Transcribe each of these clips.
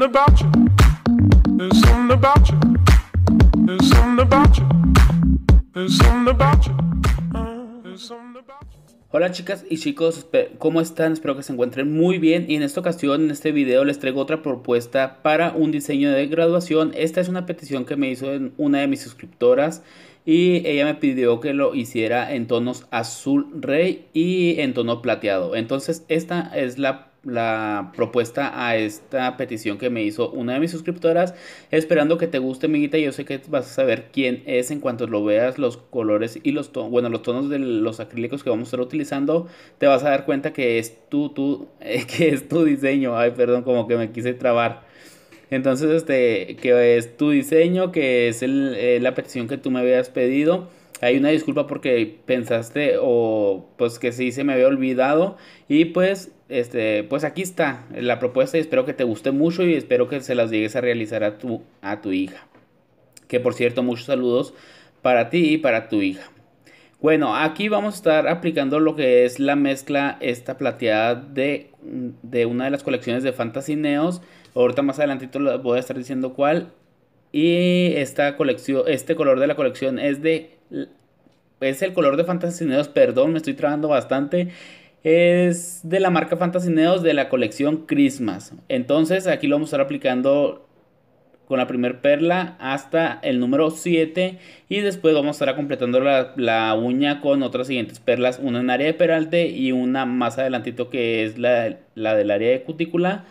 Uh, Hola chicas y chicos, ¿cómo están? Espero que se encuentren muy bien y en esta ocasión, en este video, les traigo otra propuesta para un diseño de graduación. Esta es una petición que me hizo una de mis suscriptoras y ella me pidió que lo hiciera en tonos azul rey y en tono plateado. Entonces esta es la la propuesta a esta petición que me hizo una de mis suscriptoras. Esperando que te guste, amiguita. Yo sé que vas a saber quién es en cuanto lo veas, los colores y los tonos, bueno, los tonos de los acrílicos que vamos a estar utilizando. Te vas a dar cuenta que es tu, eh, que es tu diseño. Ay, perdón, como que me quise trabar. Entonces, este, que es tu diseño, que es eh, la petición que tú me habías pedido hay una disculpa porque pensaste o pues que sí se me había olvidado y pues este pues aquí está la propuesta y espero que te guste mucho y espero que se las llegues a realizar a tu a tu hija. Que por cierto, muchos saludos para ti y para tu hija. Bueno, aquí vamos a estar aplicando lo que es la mezcla esta plateada de, una de las colecciones de Fantasy Neos. Ahorita más adelantito voy a estar diciendo cuál. Y esta colección, este color de la colección es de es el color de Fantasy perdón, me estoy trabando bastante. Es de la marca Fantasy de la colección Christmas. Entonces aquí lo vamos a estar aplicando con la primer perla hasta el número 7 y después vamos a estar completando la, uña con otras siguientes perlas, una en área de peralte y una más adelantito que es la, del área de cutícula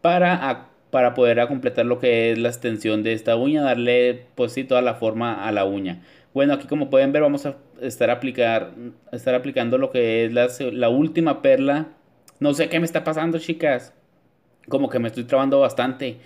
para, para poder completar lo que es la extensión de esta uña, darle pues sí toda la forma a la uña. Bueno, aquí como pueden ver vamos a estar, aplicar, estar aplicando lo que es la, última perla. No sé qué me está pasando, chicas. Como que me estoy trabando bastante.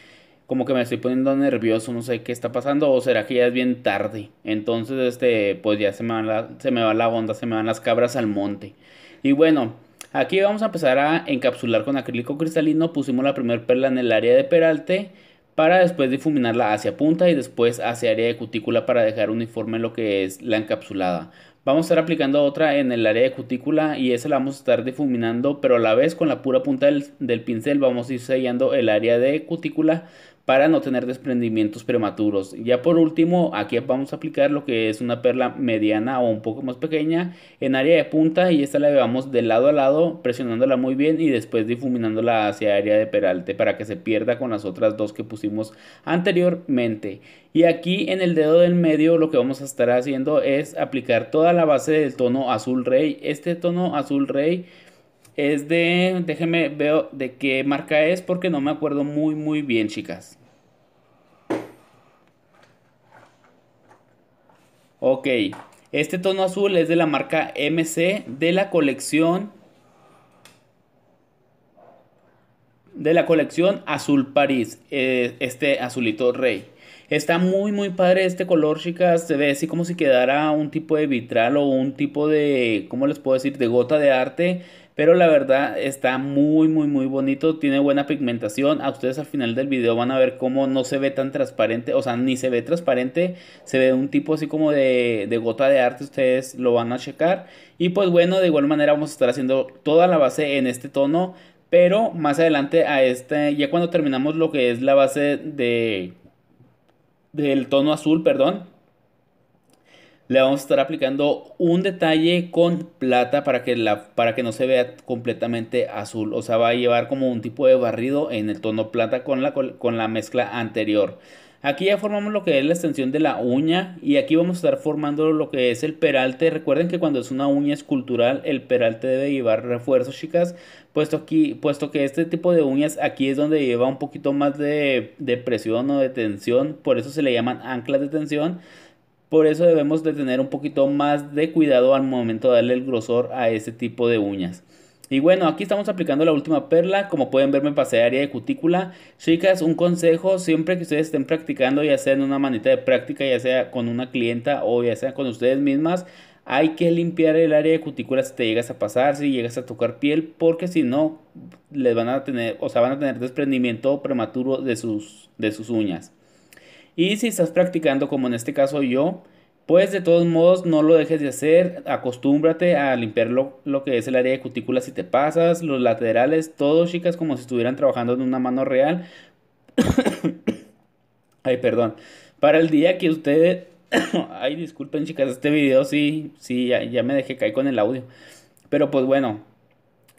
Como que me estoy poniendo nervioso, no sé qué está pasando. O será que ya es bien tarde. Entonces, este, pues ya se me, va se me va la onda, se me van las cabras al monte. Y bueno, aquí vamos a empezar a encapsular con acrílico cristalino. Pusimos la primera perla en el área de peralte para después difuminarla hacia punta y después hacia área de cutícula para dejar uniforme lo que es la encapsulada. Vamos a estar aplicando otra en el área de cutícula y esa la vamos a estar difuminando, pero a la vez con la pura punta del, pincel vamos a ir sellando el área de cutícula para no tener desprendimientos prematuros. Ya por último, aquí vamos a aplicar lo que es una perla mediana o un poco más pequeña en área de punta y esta la llevamos de lado a lado presionándola muy bien y después difuminándola hacia área de peralte para que se pierda con las otras dos que pusimos anteriormente. Y aquí en el dedo del medio lo que vamos a estar haciendo es aplicar toda la base del tono azul rey. Este tono azul rey es de, déjenme veo de qué marca es porque no me acuerdo muy muy bien chicas. Ok, este tono azul es de la marca MC de la colección de la colección Azul París, eh, este azulito rey. Está muy muy padre este color, chicas, se ve así como si quedara un tipo de vitral o un tipo de, ¿cómo les puedo decir?, de gota de arte, pero la verdad está muy, muy, muy bonito. Tiene buena pigmentación. A ustedes al final del video van a ver cómo no se ve tan transparente. O sea, ni se ve transparente. Se ve un tipo así como de, de gota de arte. Ustedes lo van a checar. Y pues bueno, de igual manera vamos a estar haciendo toda la base en este tono. Pero más adelante a este, ya cuando terminamos lo que es la base de, del tono azul, perdón le vamos a estar aplicando un detalle con plata para que, la, para que no se vea completamente azul. O sea, va a llevar como un tipo de barrido en el tono plata con la, con la mezcla anterior. Aquí ya formamos lo que es la extensión de la uña y aquí vamos a estar formando lo que es el peralte. Recuerden que cuando es una uña escultural el peralte debe llevar refuerzos chicas, puesto, aquí, puesto que este tipo de uñas aquí es donde lleva un poquito más de, de presión o de tensión, por eso se le llaman anclas de tensión. Por eso debemos de tener un poquito más de cuidado al momento de darle el grosor a este tipo de uñas. Y bueno, aquí estamos aplicando la última perla. Como pueden ver, me pasé área de cutícula. Chicas, un consejo, siempre que ustedes estén practicando, ya sea en una manita de práctica, ya sea con una clienta o ya sea con ustedes mismas, hay que limpiar el área de cutícula si te llegas a pasar, si llegas a tocar piel, porque si no, les van a tener, o sea, van a tener desprendimiento prematuro de sus, de sus uñas. Y si estás practicando, como en este caso yo, pues de todos modos no lo dejes de hacer, acostúmbrate a limpiar lo, que es el área de cutículas si te pasas, los laterales, todo chicas como si estuvieran trabajando en una mano real. Ay, perdón. Para el día que ustedes... Ay, disculpen chicas, este video sí, sí, ya me dejé caer con el audio. Pero pues bueno,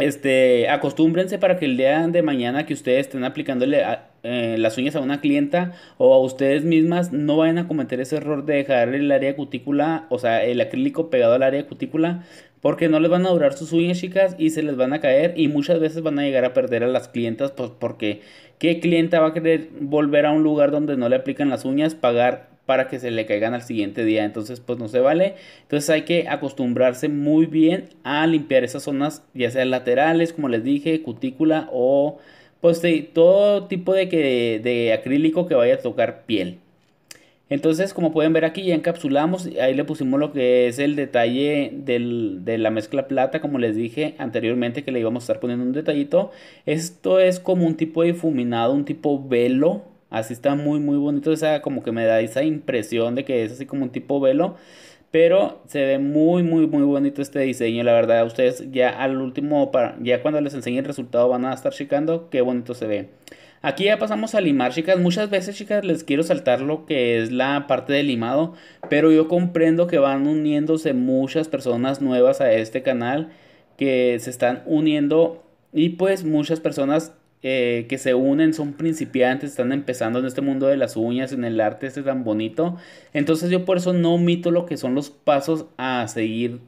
este, acostúmbrense para que el día de mañana que ustedes estén aplicándole eh, las uñas a una clienta o a ustedes mismas, no vayan a cometer ese error de dejar el área cutícula, o sea, el acrílico pegado al área cutícula, porque no les van a durar sus uñas, chicas, y se les van a caer y muchas veces van a llegar a perder a las clientas, pues porque ¿qué clienta va a querer volver a un lugar donde no le aplican las uñas, pagar para que se le caigan al siguiente día. Entonces, pues no se vale. Entonces hay que acostumbrarse muy bien a limpiar esas zonas, ya sean laterales, como les dije, cutícula o pues todo tipo de, que, de acrílico que vaya a tocar piel. Entonces, como pueden ver aquí, ya encapsulamos, ahí le pusimos lo que es el detalle de la mezcla plata, como les dije anteriormente que le íbamos a estar poniendo un detallito. Esto es como un tipo de difuminado, un tipo velo, Así está muy, muy bonito. O sea, como que me da esa impresión de que es así como un tipo velo. Pero se ve muy, muy, muy bonito este diseño. La verdad, ustedes ya al último, ya cuando les enseñe el resultado van a estar checando qué bonito se ve. Aquí ya pasamos a limar, chicas. Muchas veces, chicas, les quiero saltar lo que es la parte de limado. Pero yo comprendo que van uniéndose muchas personas nuevas a este canal. Que se están uniendo. Y pues muchas personas eh, que se unen, son principiantes, están empezando en este mundo de las uñas, en el arte este tan bonito. Entonces yo por eso no omito lo que son los pasos a seguir,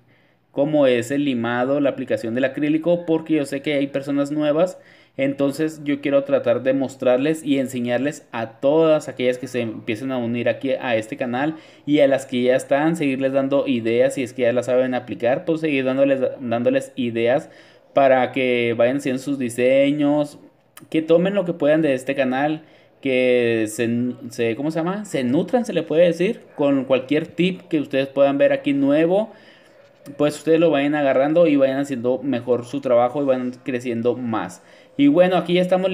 como es el limado, la aplicación del acrílico, porque yo sé que hay personas nuevas. Entonces yo quiero tratar de mostrarles y enseñarles a todas aquellas que se empiecen a unir aquí a este canal y a las que ya están, seguirles dando ideas, si es que ya las saben aplicar, pues seguir dándoles, dándoles ideas para que vayan haciendo sus diseños, que tomen lo que puedan de este canal, que se, se, ¿cómo se llama? Se nutran, se le puede decir, con cualquier tip que ustedes puedan ver aquí nuevo, pues ustedes lo vayan agarrando y vayan haciendo mejor su trabajo y van creciendo más. Y bueno, aquí ya estamos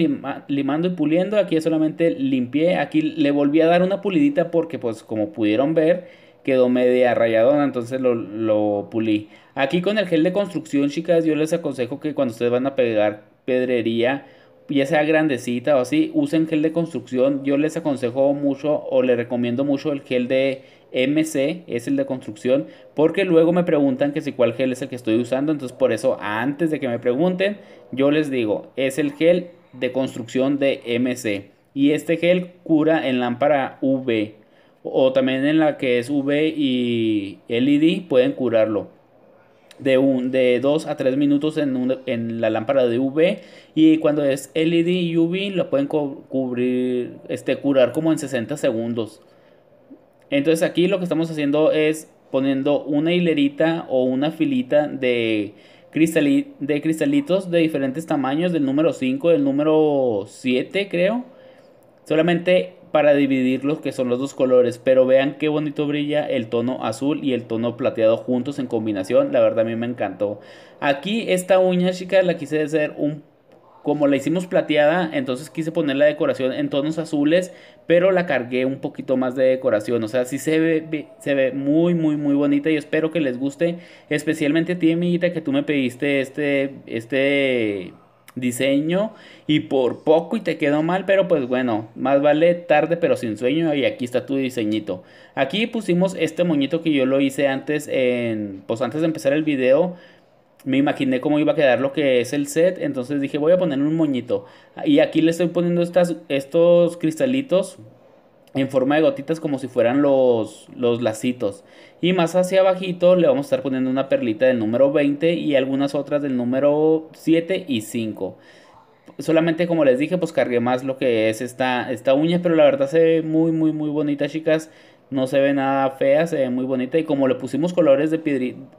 limando y puliendo, aquí solamente limpié, aquí le volví a dar una pulidita porque pues como pudieron ver, quedó media rayadona, entonces lo, lo, pulí. Aquí con el gel de construcción, chicas, yo les aconsejo que cuando ustedes van a pegar pedrería, ya sea grandecita o así, usen gel de construcción. Yo les aconsejo mucho o les recomiendo mucho el gel de MC, es el de construcción, porque luego me preguntan que si cuál gel es el que estoy usando. Entonces, por eso, antes de que me pregunten, yo les digo, es el gel de construcción de MC. Y este gel cura en lámpara UV o también en la que es UV y LED pueden curarlo de, un, de 2 a 3 minutos en, en la lámpara de UV y cuando es LED y UV lo pueden cubrir, este, curar como en 60 segundos. Entonces aquí lo que estamos haciendo es poniendo una hilerita o una filita de, de cristalitos de diferentes tamaños, del número 5, del número 7 creo Solamente para dividir los que son los dos colores, pero vean qué bonito brilla el tono azul y el tono plateado juntos en combinación, la verdad a mí me encantó. Aquí esta uña chica la quise hacer un como la hicimos plateada, entonces quise poner la decoración en tonos azules, pero la cargué un poquito más de decoración. O sea, sí se ve, se ve muy, muy, muy bonita y espero que les guste. Especialmente a ti, amiguita, que tú me pediste este, este diseño y por poco y te quedó mal, pero pues bueno, más vale tarde pero sin sueño y aquí está tu diseñito. Aquí pusimos este moñito que yo lo hice antes en pues antes de empezar el video me imaginé cómo iba a quedar lo que es el set, entonces dije, voy a poner un moñito. Y aquí le estoy poniendo estas, estos cristalitos en forma de gotitas como si fueran los, lacitos. Y más hacia abajito le vamos a estar poniendo una perlita del número 20 y algunas otras del número 7 y 5. Solamente como les dije, pues cargué más lo que es esta, esta uña, pero la verdad se ve muy, muy, muy bonita, chicas. No se ve nada fea, se ve muy bonita. Y como le pusimos colores de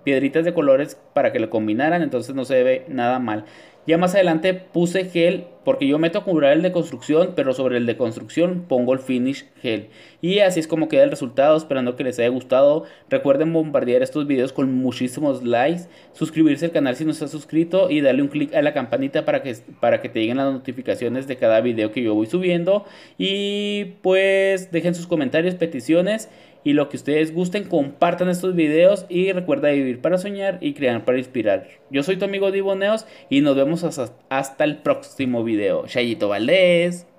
piedritas de colores para que lo combinaran, entonces no se ve nada mal. Ya más adelante puse gel porque yo meto a curar el de construcción, pero sobre el de construcción pongo el finish gel. Y así es como queda el resultado, esperando que les haya gustado. Recuerden bombardear estos videos con muchísimos likes, suscribirse al canal si no estás suscrito y darle un clic a la campanita para que, para que te lleguen las notificaciones de cada video que yo voy subiendo. Y pues dejen sus comentarios, peticiones y lo que ustedes gusten, compartan estos videos y recuerda vivir para soñar y crear para inspirar. Yo soy tu amigo Diboneos y nos vemos hasta, hasta el próximo video video. Yayito Valdés,